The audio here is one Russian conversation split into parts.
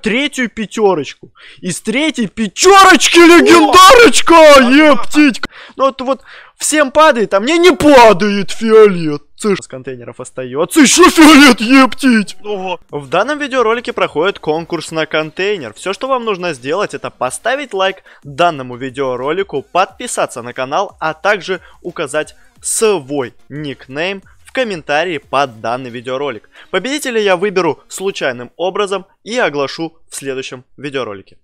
третью пятерочку. Из третьей пятерочки легендарочка! Ептить! Ну вот, вот всем падает, а мне не падает фиолет. Цыш с контейнеров остается. Еще фиолет ептить! Ну Ого. В данном видеоролике проходит конкурс на контейнер. Все, что вам нужно сделать, это поставить лайк данному видеоролику, подписаться на канал, а также указать свой никнейм комментарии под данный видеоролик. Победителя я выберу случайным образом и оглашу в следующем видеоролике.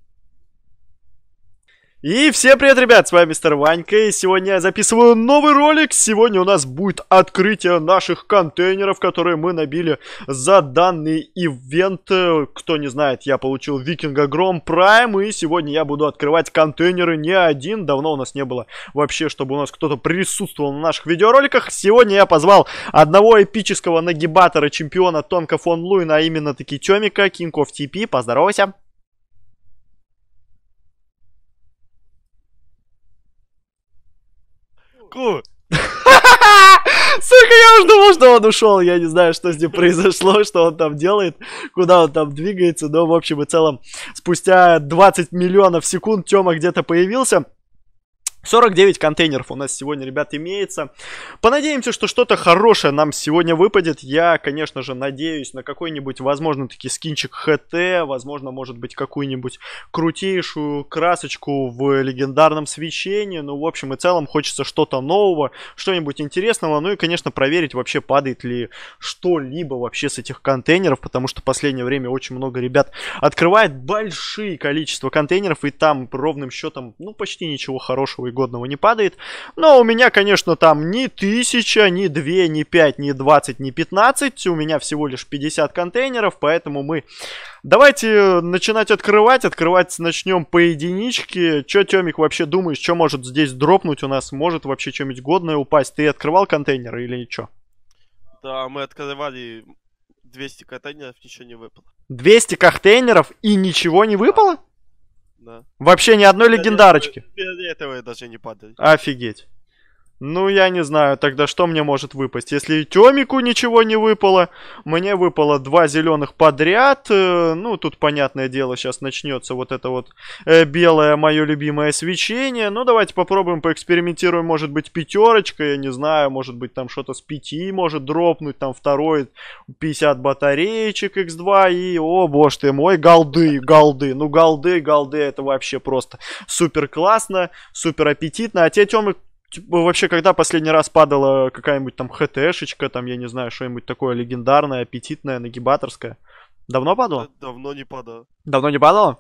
И всем привет, ребят, с вами мистер Ванька, и сегодня я записываю новый ролик. Сегодня у нас будет открытие наших контейнеров, которые мы набили за данный ивент. Кто не знает, я получил Викинга Гром Прайм, и сегодня я буду открывать контейнеры не один. Давно у нас не было вообще, чтобы у нас кто-то присутствовал на наших видеороликах. Сегодня я позвал одного эпического нагибатора чемпиона Тонка фон Луина, а именно таки Тёмика, King of TP. Поздоровайся. руку! Сука, я уже думал, что он ушел. Я не знаю, что с ним произошло, что он там делает, куда он там двигается. Но, в общем и целом, спустя 20 миллионов секунд Тёма где-то появился. 49 контейнеров у нас сегодня, ребят, имеется. Понадеемся, что что-то хорошее нам сегодня выпадет. Я, конечно же, надеюсь на какой-нибудь, возможно, таки скинчик ХТ, возможно, может быть, какую-нибудь крутейшую красочку в легендарном свечении. Ну, в общем и целом, хочется что-то нового, что-нибудь интересного. Ну и, конечно, проверить вообще, падает ли что-либо вообще с этих контейнеров, потому что в последнее время очень много ребят открывает большие количество контейнеров, и там ровным счетом, ну, почти ничего хорошего годного не падает. Но у меня, конечно, там ни 1000, ни 2, ни 5, ни 20, ни 15. У меня всего лишь 50 контейнеров, поэтому мы... Давайте э, начинать открывать. Открывать начнем по единичке. Че, Тёмик, вообще думаешь, что может здесь дропнуть у нас? Может вообще что-нибудь годное упасть? Ты открывал контейнеры или ничего? Да, мы открывали 200 контейнеров, ничего не выпало. 200 контейнеров и ничего не выпало? Да. Вообще ни одной легендарочки. Без этого даже не падаю. Офигеть. Ну, я не знаю, тогда что мне может выпасть? Если Тёмику ничего не выпало, мне выпало два зеленых подряд. Э, ну, тут, понятное дело, сейчас начнется вот это вот э, белое мое любимое свечение. Ну, давайте попробуем, поэкспериментируем, может быть, пятерочка, я не знаю, может быть, там что-то с пяти может дропнуть, там второй 50 батареечек X2 и, о боже ты мой, голды, голды. Ну, голды, голды, это вообще просто супер классно, супер аппетитно. А те Тёмик Типа вообще, когда последний раз падала какая-нибудь там ХТшечка, там, я не знаю, что-нибудь такое легендарное, аппетитное, нагибаторское? Давно падало? Давно не падало. Давно не падало?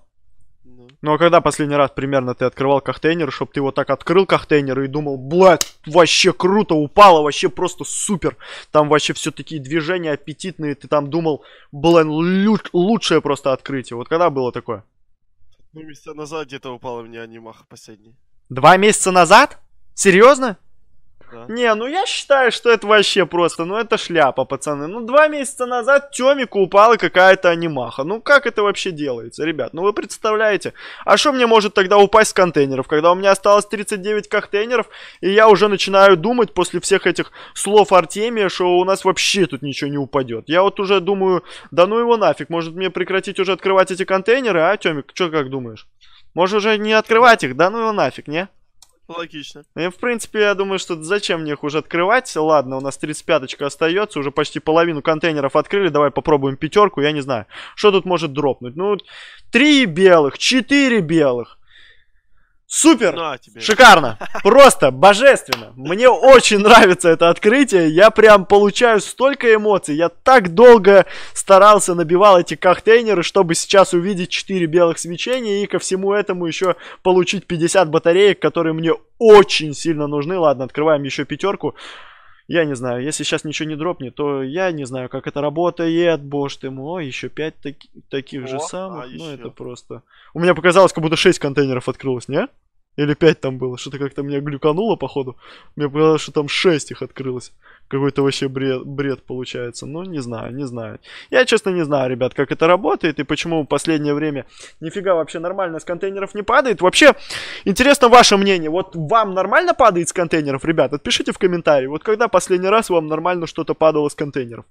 Ну. ну а когда последний раз примерно ты открывал контейнер, чтобы ты вот так открыл контейнер и думал, блядь, вообще круто, упало, вообще просто супер. Там вообще все такие движения аппетитные, ты там думал, блин, лучшее просто открытие. Вот когда было такое? Два месяца назад где-то упала мне анимаха последний. Два месяца назад? Серьезно? Да. Не, ну я считаю, что это вообще просто, ну это шляпа, пацаны. Ну два месяца назад Тёмику упала какая-то анимаха. Ну как это вообще делается, ребят? Ну вы представляете? А что мне может тогда упасть с контейнеров, когда у меня осталось 39 контейнеров, и я уже начинаю думать после всех этих слов Артемия, что у нас вообще тут ничего не упадет. Я вот уже думаю, да ну его нафиг, может мне прекратить уже открывать эти контейнеры, а, Тёмик, что как думаешь? Может уже не открывать их, да ну его нафиг, не? Логично. Ну, и, в принципе, я думаю, что зачем мне их уже открывать. Ладно, у нас 35-очка остается. Уже почти половину контейнеров открыли. Давай попробуем пятерку. Я не знаю, что тут может дропнуть. Ну, три белых, четыре белых. Супер! На тебе. Шикарно! Просто божественно! Мне очень нравится это открытие. Я прям получаю столько эмоций. Я так долго старался, набивал эти контейнеры, чтобы сейчас увидеть 4 белых свечения и ко всему этому еще получить 50 батареек, которые мне очень сильно нужны. Ладно, открываем еще пятерку. Я не знаю, если сейчас ничего не дропнет, то я не знаю, как это работает, боже ты мой, еще пять таки, таких О, же а самых, а ну еще. это просто... У меня показалось, как будто 6 контейнеров открылось, не? Или 5 там было. Что-то как-то меня глюкануло, походу. Мне показалось, что там 6 их открылось. Какой-то вообще бред, бред получается. Ну, не знаю, не знаю. Я, честно, не знаю, ребят, как это работает и почему в последнее время нифига вообще нормально с контейнеров не падает. Вообще, интересно ваше мнение. Вот вам нормально падает с контейнеров, ребят? Отпишите в комментарии. Вот когда последний раз вам нормально что-то падало с контейнеров?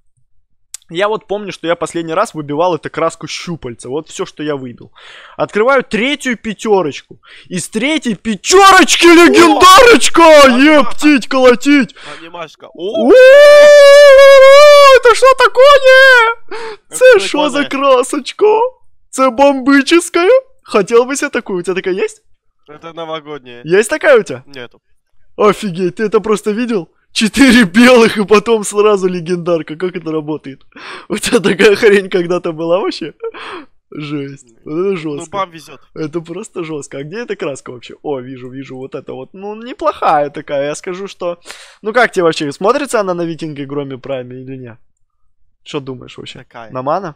Я вот помню, что я последний раз выбивал эту краску щупальца. Вот все, что я выбил. Открываю третью пятерочку. Из третьей пятерочки легендарочка! Ептить, колотить! Анимашка. Это что такое? Это что за красочка? Это бомбическая? Хотел бы себе такую. У тебя такая есть? Это новогодняя. Есть такая у тебя? Нету. Офигеть, ты это просто видел? Четыре белых и потом сразу легендарка. Как это работает? У тебя такая хрень когда-то была вообще? Жесть. Ну, вот это ну, жестко. Ну, везет. Это просто жестко. А где эта краска вообще? О, вижу, вижу, вот это вот. Ну, неплохая такая. Я скажу, что... Ну, как тебе вообще? Смотрится она на Викинге, Громе, Прайме или нет? Что думаешь вообще? Такая. мана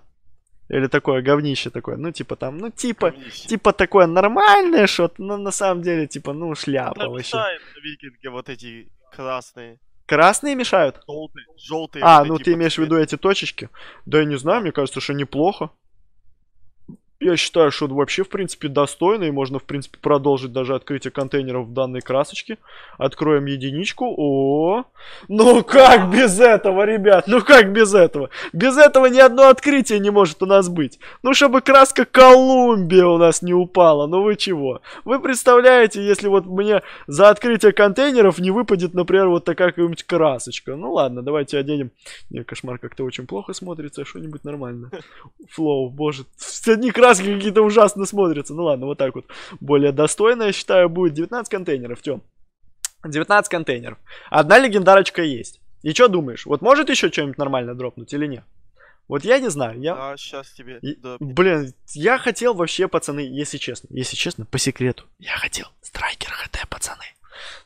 Или такое говнище такое, ну типа там, ну типа, говнище. типа такое нормальное что-то, но на самом деле типа, ну шляпа да, вообще. на викинге вот эти красные. Красные мешают? Желтые. желтые а, вот ну ты имеешь в виду эти точечки? Да я не знаю, мне кажется, что неплохо. Я считаю, что вообще, в принципе, достойно, и можно, в принципе, продолжить даже открытие контейнеров в данной красочке. Откроем единичку. О, Ну как без этого, ребят? Ну как без этого? Без этого ни одно открытие не может у нас быть. Ну, чтобы краска Колумбия у нас не упала. Ну вы чего? Вы представляете, если вот мне за открытие контейнеров не выпадет, например, вот такая какая-нибудь красочка. Ну ладно, давайте оденем. Не, кошмар как-то очень плохо смотрится, что-нибудь нормально. Флоу, боже. Одни красочки краски какие-то ужасно смотрятся. Ну ладно, вот так вот. Более достойно, я считаю, будет 19 контейнеров, Тем. 19 контейнеров. Одна легендарочка есть. И что думаешь? Вот может еще что-нибудь нормально дропнуть или нет? Вот я не знаю, я... А, сейчас тебе... И, да. Блин, я хотел вообще, пацаны, если честно, если честно, по секрету, я хотел страйкер ХТ, пацаны.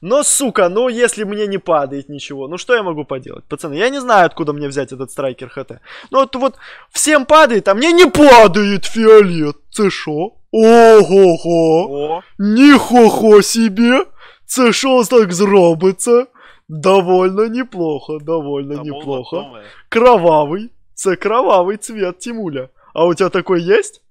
Но, сука, ну если мне не падает ничего, ну что я могу поделать? Пацаны, я не знаю, откуда мне взять этот страйкер ХТ. Ну вот, вот всем падает, а мне не падает фиолет. Це шо? Ого-го! Ніхо-хо себе! Це шо так зробиться? Довольно неплохо, довольно, довольно неплохо. Новое. Кровавый. Це кровавый цвет Тимуля. А у тебя такой есть?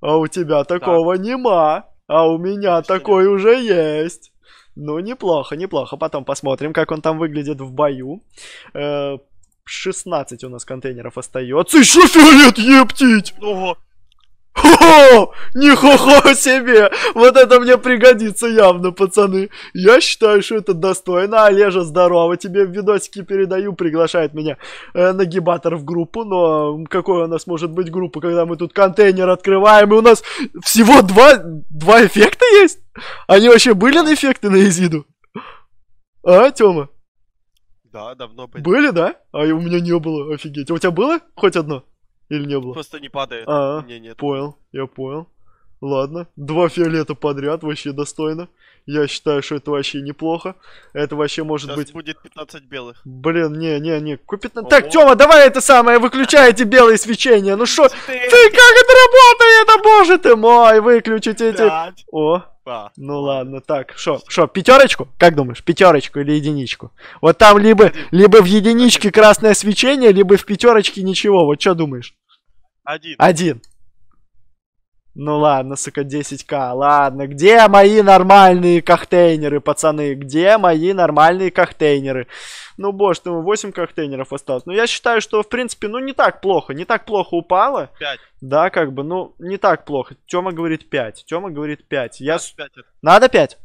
А у тебя такого так. нема. А у меня Отлично. такой уже есть. Ну, неплохо, неплохо. Потом посмотрим, как он там выглядит в бою. 16 э, у нас контейнеров остается. Еще фиолет ептить! Хо-хо! Нихо-хо себе! Вот это мне пригодится явно, пацаны. Я считаю, что это достойно. Олежа, здорово. Тебе в видосике передаю. Приглашает меня э, нагибатор в группу. Но какой у нас может быть группа, когда мы тут контейнер открываем, и у нас всего два, два эффекта есть? Они вообще были на эффекты на Изиду? А, Тёма? Да, давно были. Были, да? А у меня не было, офигеть. А у тебя было хоть одно? Или не было? Просто не падает. А, -а, Не, нет. понял, я понял. Ладно, два фиолета подряд, вообще достойно. Я считаю, что это вообще неплохо. Это вообще может Сейчас быть... будет 15 белых. Блин, не, не, не. Купи... 15... Так, Тёма, давай это самое, выключайте белые свечения. Ну что, ты... как это работает, это а боже ты мой, выключите эти... О, а. Ну ладно, так, что, что, пятерочку? Как думаешь, пятерочку или единичку? Вот там либо, либо в единичке красное свечение, либо в пятерочке ничего. Вот что думаешь? Один. Один. Ну ладно, сука, 10к, ладно. Где мои нормальные коктейнеры, пацаны? Где мои нормальные коктейнеры? Ну, боже, ну 8 коктейнеров осталось. Ну, я считаю, что, в принципе, ну, не так плохо. Не так плохо упало. 5. Да, как бы, ну, не так плохо. Тёма говорит 5. Тёма говорит 5. Я... 5 Надо 5?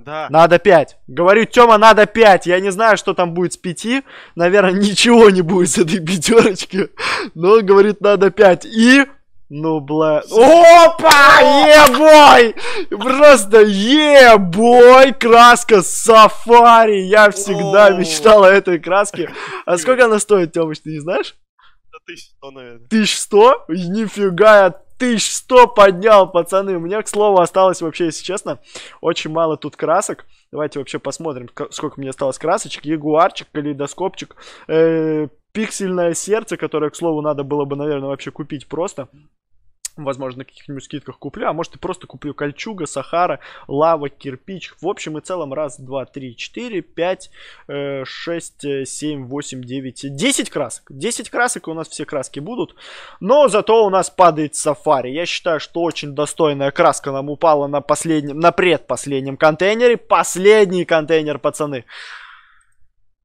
Да. Надо 5. Говорю, Тёма, надо 5. Я не знаю, что там будет с 5. Наверное, ничего не будет с этой пятерочки. Но, говорит, надо 5. И... Ну, бля. Опа! Ебой! Просто ебой! Краска сафари! Я всегда мечтал о этой краске. А сколько она стоит, Тёмыч, ты не знаешь? Да 1100, наверное. 1100? Нифига, я 1100 поднял, пацаны. У меня, к слову, осталось вообще, если честно, очень мало тут красок. Давайте вообще посмотрим, сколько мне осталось красочек. Ягуарчик, калейдоскопчик, э, пиксельное сердце, которое, к слову, надо было бы, наверное, вообще купить просто. Возможно, на каких-нибудь скидках куплю, а может и просто куплю кольчуга, сахара, лава, кирпич. В общем и целом раз, два, три, четыре, пять, э, шесть, э, семь, восемь, девять, десять красок. Десять красок, и у нас все краски будут. Но зато у нас падает сафари. Я считаю, что очень достойная краска нам упала на последнем, на предпоследнем контейнере. Последний контейнер, пацаны.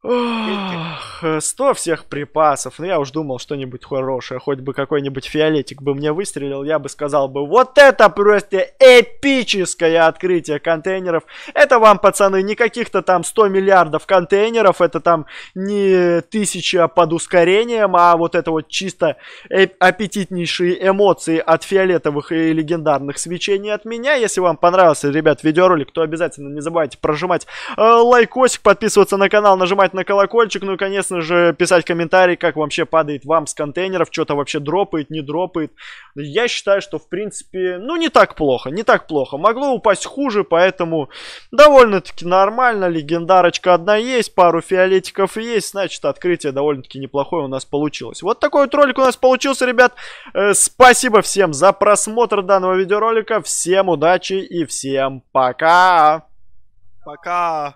Ох, 100 э, всех припасов. Ну, я уж думал что-нибудь хорошее. Хоть бы какой-нибудь фиолетик бы мне выстрелил, я бы сказал бы, вот это просто эпическое открытие контейнеров. Это вам, пацаны, не каких-то там 100 миллиардов контейнеров, это там не тысяча под ускорением, а вот это вот чисто э, аппетитнейшие эмоции от фиолетовых и легендарных свечений от меня. Если вам понравился, ребят, видеоролик, то обязательно не забывайте прожимать э, лайкосик, подписываться на канал, нажимать на колокольчик, ну и, конечно же, писать комментарий, как вообще падает вам с контейнеров, что-то вообще дропает, не дропает. Я считаю, что, в принципе, ну не так плохо, не так плохо. Могло упасть хуже, поэтому довольно-таки нормально. Легендарочка одна есть, пару фиолетиков есть, значит, открытие довольно-таки неплохое у нас получилось. Вот такой вот ролик у нас получился, ребят. Э, спасибо всем за просмотр данного видеоролика. Всем удачи и всем пока! Пока!